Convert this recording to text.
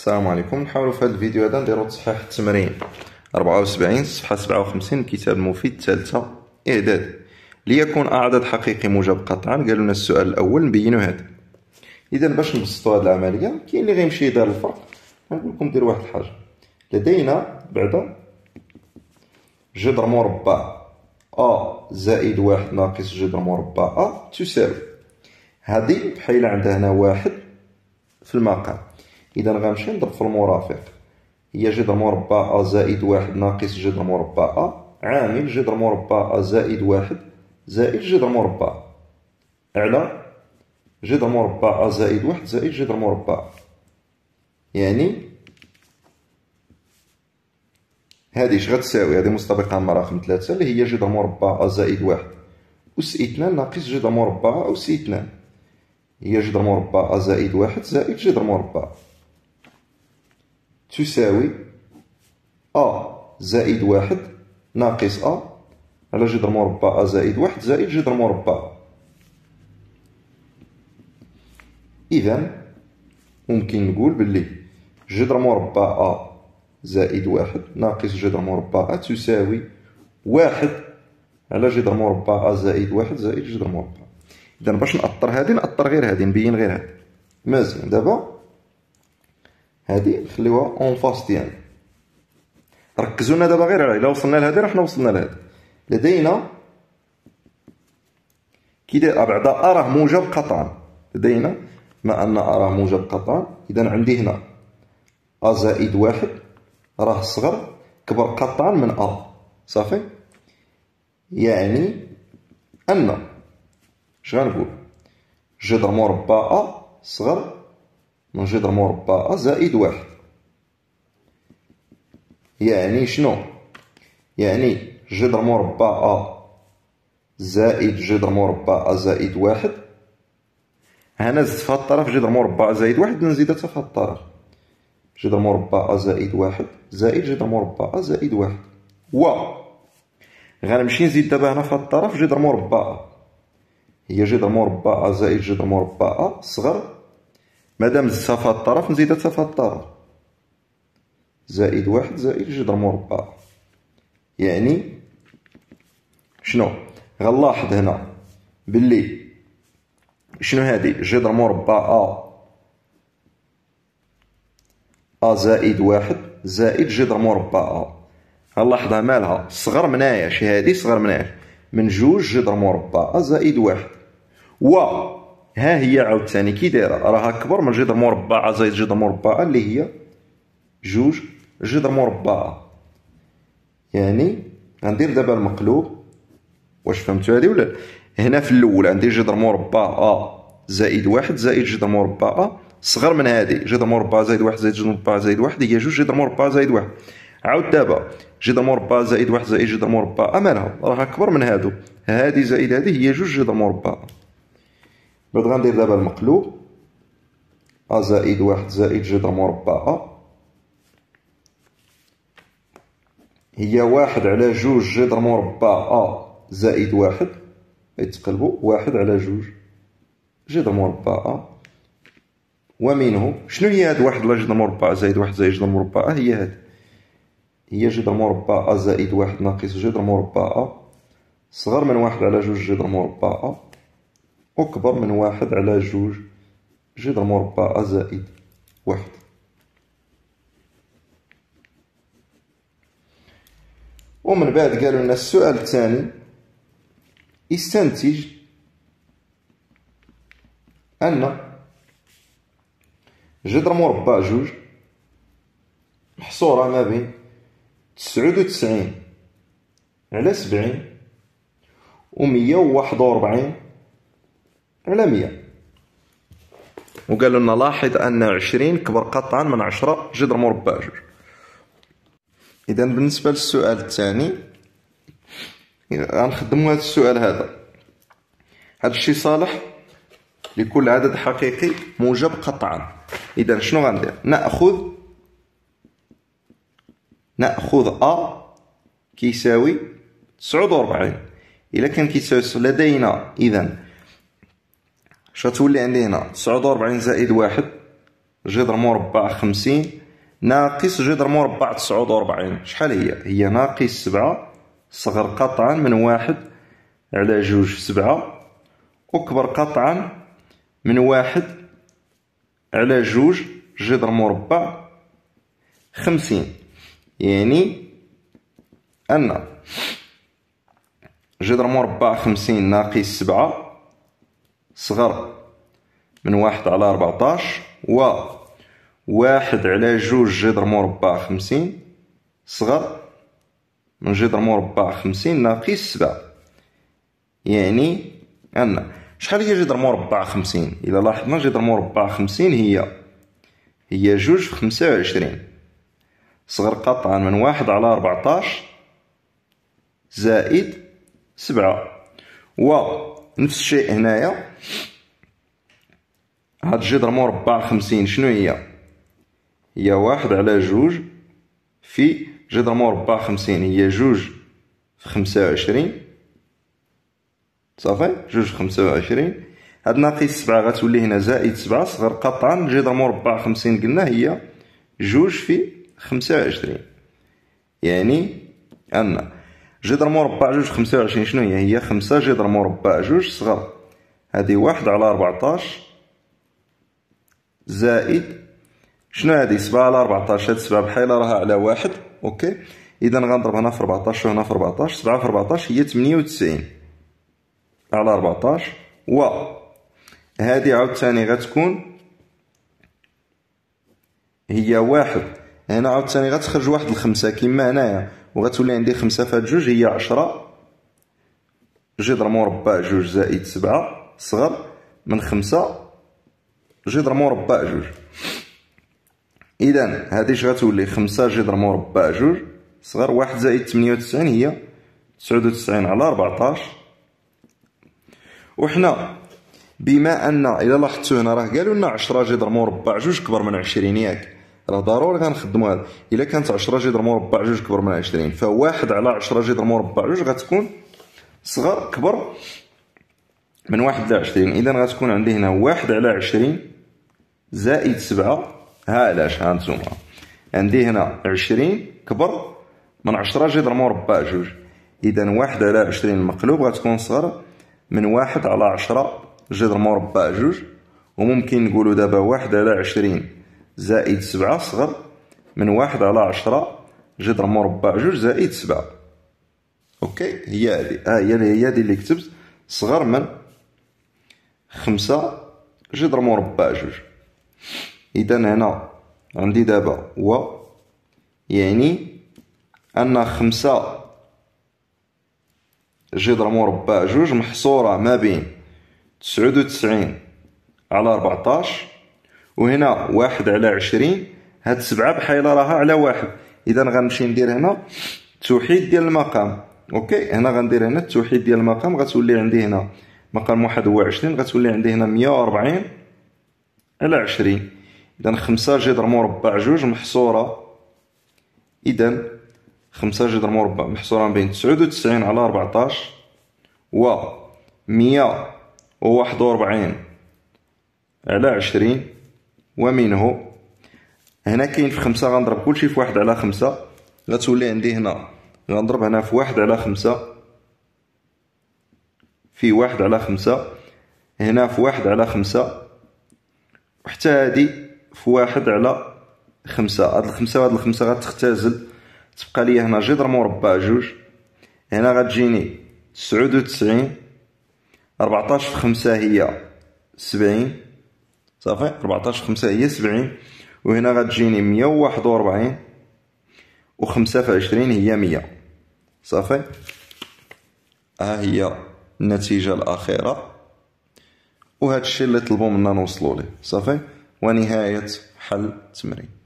السلام عليكم نحاولوا في هذا الفيديو هذا نديرو تصحيح التمرين 74 صفحه 57 كتاب مفيد الثالثه اعداد ليكون اعداد حقيقي موجب قطعا قالوا لنا السؤال الاول نبينو هذا اذا باش نبسطوا هذه العمليه كاين اللي غيمشي يدار الفرق نقول لكم دير واحد الحاجه لدينا بعدا جذر مربع ا زائد واحد ناقص جذر مربع ا تساوي هذه بحال عندها هنا واحد في المقام إذا غنمشي نضرب في المرافق هي جذر مربع أ زائد واحد ناقص جذر مربع أ عامل جذر مربع أ زائد واحد زائد جذر مربع على جذر مربع أ زائد واحد زائد جذر مربع يعني هذه اش غتساوي هذه مستبقة من رقم ثلاثة اللي هي جذر مربع أ زائد واحد أس اثنان ناقص جذر مربع أس اثنان هي جذر مربع أ زائد واحد زائد جذر مربع تساوي أ زائد واحد ناقص أ على جذر مربع أ زائد واحد زائد جذر مربع إذا ممكن نقول باللي جذر مربع أ زائد واحد ناقص جذر مربع أ تساوي واحد على جذر مربع أ زائد واحد زائد جذر مربع إذا باش نأطر هذه نأطر غير هذه نبين غير هذه مزيان دابا هذه نخليوها اون فاس ديالنا ركزوا لنا دابا غير الا وصلنا لهذا راه حنا وصلنا لهذا لدينا كي داير بعد ا راه موجب قطعا لدينا ما ان ا راه موجب قطعا اذا عندي هنا ا زائد واحد راه صغر كبر قطعا من ا صافي يعني ان شغنقول جذر مربع ا صغر منجدر مربعة زائد واحد يعني شنو يعني مربع ا زائد مربع ا زائد واحد هنا زدت في الطرف جدر مربع زائد واحد نزيد حتى في هاد الطرف مربع ا زائد واحد زائد مربع ا زائد واحد و غنمشي نزيد دابا هنا في هاد الطرف جدر مربع هي مربع ا زائد مربع ا صغر مادام زدتها الطرف نزيد حتى الطرف زائد واحد زائد جذر مربع يعني شنو غنلاحظ هنا باللي شنو هادي جذر مربع ا ا زائد واحد زائد جذر مربع ا غنلاحظها مالها صغر من عاش هادي صغر من من جوج جذر مربع ا زائد واحد و ها هي عاوتاني كي دايره راها كبر من جذر مربعه زائد جذر مربعه اللي هي جوج جذر مربعه يعني غندير دابا المقلوب واش فهمتوا هذه ولا هنا في الاول عندي جذر مربع ا زائد واحد زائد جذر مربع ا صغر من هذه جذر مربع زائد واحد زائد جذر مربع زائد واحد هي جوج جذر مربع زائد واحد عاود دابا جذر مربع زائد واحد زائد جذر مربع ا مالها راها اكبر من هادو هذه زائد هذه هي جوج جذر مربع بعد غندير دابا المقلوب أ زائد واحد زائد جذر مربعة هي واحد على جوج جدر مربع ا زائد واحد يتقلبوا واحد على جوج جدر مربع ا ومنه شنو هي هاد واحد على جدر مربع زائد واحد زائد جدر مربع ا هي هاد هي جدر مربع ا زائد واحد ناقص جدر مربع ا صغر من واحد على جوج جدر مربع ا أكبر من واحد على جوج جذر مربع زائد واحد ومن بعد قالوا لنا السؤال الثاني استنتج أن جذر مربع جوج محصورة ما بين تسعود وتسعين على سبعين ومية وواحد وأربعين على 100 وقالوا لنا لاحظ أن 20 كبر قطعا من 10 جذر مربع جوج إذا بالنسبة للسؤال الثاني غنخدموا هذا السؤال هذا هذا الشيء صالح لكل عدد حقيقي موجب قطعا إذا شنو غندير نأخذ نأخذ أ كيساوي 49 الا كان كيساوي لدينا إذا شغتولي عندي هنا تسعود و ربعين زائد واحد جذر مربع خمسين ناقص جذر مربع تسعود و ربعين شحال هي هي ناقص سبعة صغر قطعا من واحد على جوج سبعة أكبر قطعا من واحد على جوج جذر مربع خمسين يعني أن جذر مربع خمسين ناقص سبعة صغر من واحد على ربعتاش و واحد على جوج جذر مربع خمسين صغر من جذر مربع خمسين ناقص سبعة يعني أن شحال هي جذر مربع خمسين إذا لاحظنا جذر مربع خمسين هي هي جوج في خمسة وعشرين صغر قطعا من واحد على ربعتاش زائد سبعة و نفس الشيء هنايا هاد الجذر مربع خمسين شنو هي هي واحد على جوج في جذر مربع خمسين هي جوج في خمسة وعشرين صافي جوج في خمسة وعشرين هاد ناقص سبعة غتولي هنا زائد سبعة صغر قطعا جدر مربع خمسين قلنا هي جوج في خمسة وعشرين يعني أن جذر مربع جوج خمسة وعشرين شنو هي هي خمسة جذر مربع جوج صغر هذه واحد على ربعطاش زائد شنو هذه سبعة على ربعطاش هاد سبعة بحالا راها على واحد اوكي اذا غنضرب هنا في ربعطاش وهنا في ربعطاش سبعة في ربعطاش هي تمنية وتسعين على ربعطاش و هادي عاوتاني غتكون هي واحد هنا عاوتاني غتخرج واحد الخمسة كيما هنايا وغتولي عندي خمسة فهاد جوج هي عشرة جذر مربع جوج زائد سبعة صغر من خمسة جذر مربع جوج إذا هادي اش غتولي خمسة جذر مربع جوج صغر واحد زائد تمنية وتسعين هي تسعود وتسعين على ربعطاش وحنا بما أن إلا لاحظتو هنا راه قالولنا عشرة جذر مربع جوج كبر من عشرين ياك راه ضروري غنخدموا هذا الا كانت 10 جدر مربع جوج كبر من 20 فواحد على 10 جدر مربع جوج غتكون صغر كبر من واحد ل 20 اذا غتكون عندي هنا واحد على 20 زائد 7 ها علاش ها انتوما عندي هنا 20 كبر من 10 جدر مربع جوج اذا واحد على 20 المقلوب غتكون صغر من واحد على 10 جدر مربع جوج وممكن نقولوا دابا واحد على 20 زائد سبعة صغر من واحد على عشرة جذر مربع جوج زائد سبعة اوكي هي هادي آه، ها هي هي هادي اللي كتبت صغر من خمسة جذر مربع جوج اذا هنا عندي دابا و يعني ان خمسة جذر مربع جوج محصورة ما بين تسعود وتسعين على ربعطاش وهنا واحد على عشرين هاد سبعة بحايلة راها على واحد إذا غنمشي ندير هنا توحيد ديال المقام أوكي هنا غندير هنا التوحيد ديال المقام غتولي عندي هنا مقام واحد هو عشرين غتولي عندي هنا مية ربعين على عشرين إذا خمسة جدر مربع جوج محصورة إذا خمسة جدر مربع محصورة بين تسعود وتسعين على ربعتاش و مية وواحد وربعين على عشرين ومنه هنا كاين في خمسة غنضرب كلشي في واحد على خمسة غتولي عندي هنا غنضرب هنا في واحد على خمسة في واحد على خمسة هنا في واحد على خمسة وحتى هادي في واحد على خمسة هاد الخمسة وهاد الخمسة غتختازل تبقى لي هنا جدر مربع جوج هنا غتجيني تسعود وتسعين ربعطاش في خمسة هي سبعين صافي 14 5 هي 70 وهنا غتجيني 141 و5 في 20 هي 100 صافي ها هي النتيجة الأخيرة وهذا الشيء اللي طلبوا منا نوصلوا ليه صافي ونهاية حل التمرين